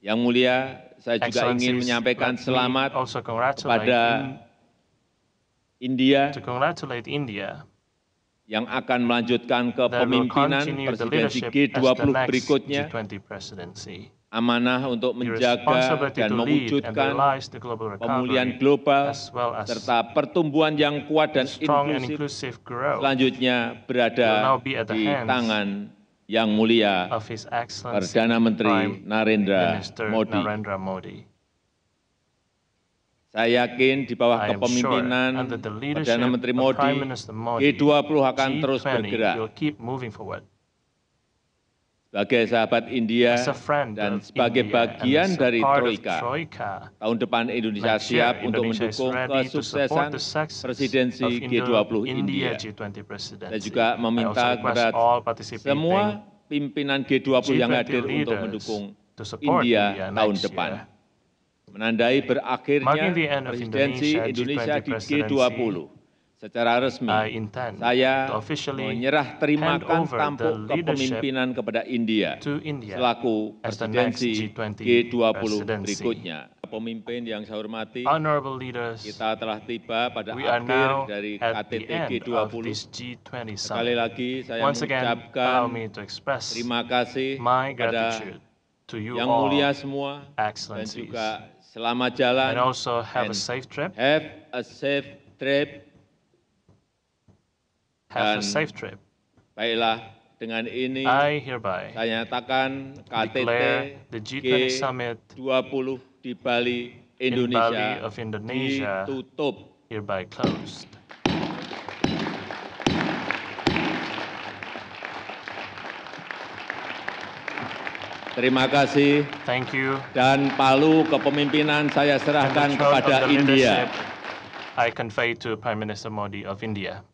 Yang mulia, saya juga ingin menyampaikan selamat kepada India yang akan melanjutkan kepemimpinan presidensi G20 berikutnya amanah untuk menjaga dan mewujudkan pemulihan global serta pertumbuhan yang kuat dan inklusif selanjutnya berada di tangan yang Mulia Perdana Menteri Narendra Modi. Saya yakin di bawah kepemimpinan Perdana Menteri Modi, Modi, G20 akan terus bergerak sebagai sahabat India dan sebagai bagian dari Troika, tahun depan Indonesia siap untuk mendukung kesuksesan presidensi G20 India dan juga meminta kepada semua pimpinan G20 yang hadir untuk mendukung India tahun depan. Menandai berakhirnya presidensi Indonesia di G20, secara resmi saya menyerah terimakan tampuk kepemimpinan kepada India selaku presidensi G20 berikutnya. Pemimpin yang saya hormati, kita telah tiba pada akhir dari KTT G20. Sekali lagi saya mengucapkan terima kasih kepada yang mulia semua dan juga selamat jalan and Have a safe trip Have Dan a safe trip. Baiklah, dengan ini I hereby saya nyatakan KTT the G20 G20 Summit 20 di Bali, Indonesia, in Bali of Indonesia ditutup. Hereby closed. Terima kasih. Thank you. Dan Palu kepemimpinan saya serahkan kepada India. I convey to Prime Minister Modi of India.